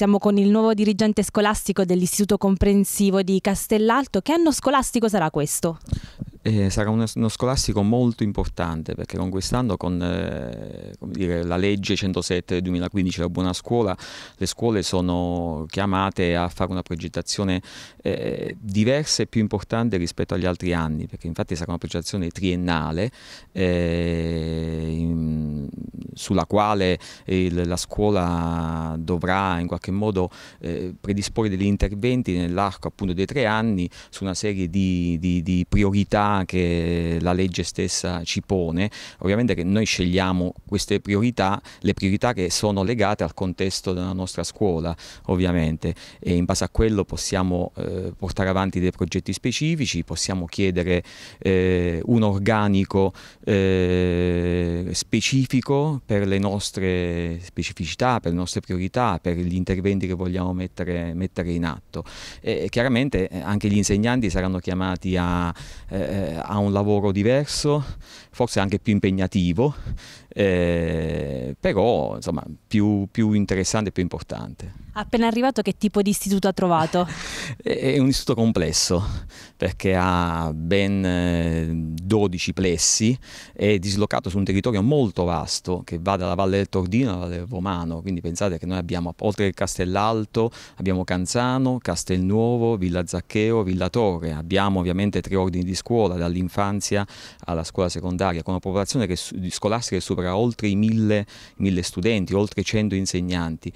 Siamo con il nuovo dirigente scolastico dell'Istituto Comprensivo di Castellalto. Che anno scolastico sarà questo? Eh, sarà uno, uno, scolastico molto importante perché con quest'anno, con eh, dire, la legge 107 del 2015, la buona scuola, le scuole sono chiamate a fare una progettazione eh, diversa e più importante rispetto agli altri anni, perché infatti sarà una progettazione triennale eh, in, sulla quale il, la scuola dovrà in qualche modo eh, predisporre degli interventi nell'arco appunto dei tre anni su una serie di, di, di priorità che la legge stessa ci pone, ovviamente che noi scegliamo queste priorità, le priorità che sono legate al contesto della nostra scuola ovviamente e in base a quello possiamo eh, portare avanti dei progetti specifici, possiamo chiedere eh, un organico eh, specifico per le nostre specificità, per le nostre priorità, per gli interventi che vogliamo mettere, mettere in atto. E chiaramente eh, anche gli insegnanti saranno chiamati a, eh, eh, ha un lavoro diverso, forse anche più impegnativo, eh, però insomma più, più, interessante e più importante. Appena arrivato che tipo di istituto ha trovato? è un istituto complesso perché ha ben 12 eh, plessi, è dislocato su un territorio molto vasto che va dalla Valle del Tordino alla Valle del Romano, quindi pensate che noi abbiamo oltre il Castellalto abbiamo Canzano, Castelnuovo, Villa Zaccheo, Villa Torre, abbiamo ovviamente tre ordini di scuola dall'infanzia alla scuola secondaria con una popolazione che, scolastica che supera oltre i mille mille studenti, oltre 100 insegnanti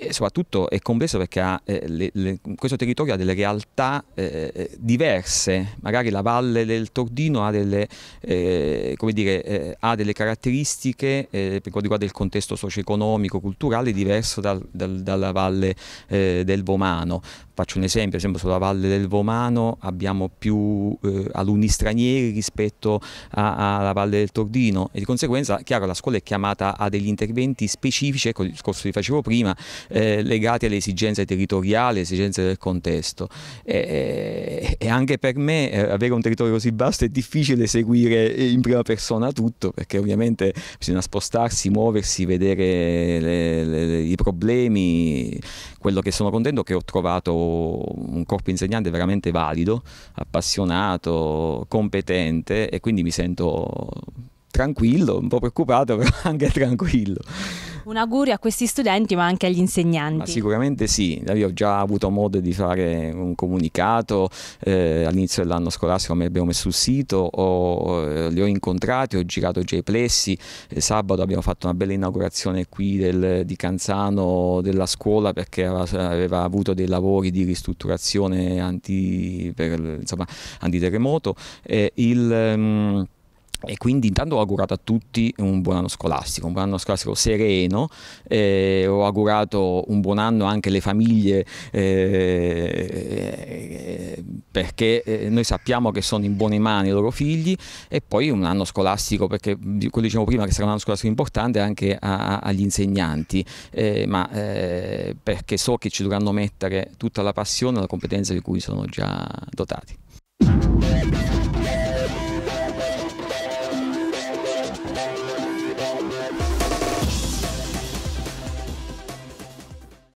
e soprattutto è complesso perché ha, eh, le, le, questo territorio ha delle realtà eh, eh diverse, magari la valle del Tordino ha delle, eh, dire, eh, ha delle caratteristiche eh, per quanto riguarda il contesto socio-economico, culturale diverso dal, dal, dalla valle del Vomano. Faccio un esempio, ad esempio sulla valle del Vomano abbiamo più alunni stranieri rispetto alla valle del Tordino e di conseguenza chiaro la scuola è chiamata a degli interventi specifici, ecco il discorso che facevo prima, eh, legati alle esigenze territoriali, alle esigenze del contesto. E, e, anche per me eh, avere un territorio così vasto è difficile seguire in prima persona tutto, perché ovviamente bisogna spostarsi, muoversi, vedere le, le, i problemi. Quello che sono contento è che ho trovato un corpo insegnante veramente valido, appassionato, competente e quindi mi sento tranquillo, un po' preoccupato, però anche tranquillo. Un augurio a questi studenti ma anche agli insegnanti. Ma sicuramente sì, io ho già avuto modo di fare un comunicato eh, all'inizio dell'anno scolastico, come abbiamo messo sul sito, ho, eh, li ho incontrati, ho girato già i plessi, eh, sabato abbiamo fatto una bella inaugurazione qui del, di Canzano della scuola perché aveva, aveva avuto dei lavori di ristrutturazione anti, per, insomma, antiterremoto. Eh, il, um, e quindi intanto ho augurato a tutti un buon anno scolastico, un buon anno scolastico sereno, eh, ho augurato un buon anno anche alle famiglie eh, eh perché eh, noi sappiamo che sono in buone mani i loro figli e poi un anno scolastico perché quello dicevo prima che sarà un anno scolastico importante anche a, a, agli insegnanti, eh, ma eh, perché so che ci dovranno mettere tutta la passione e la competenza di cui sono già dotati.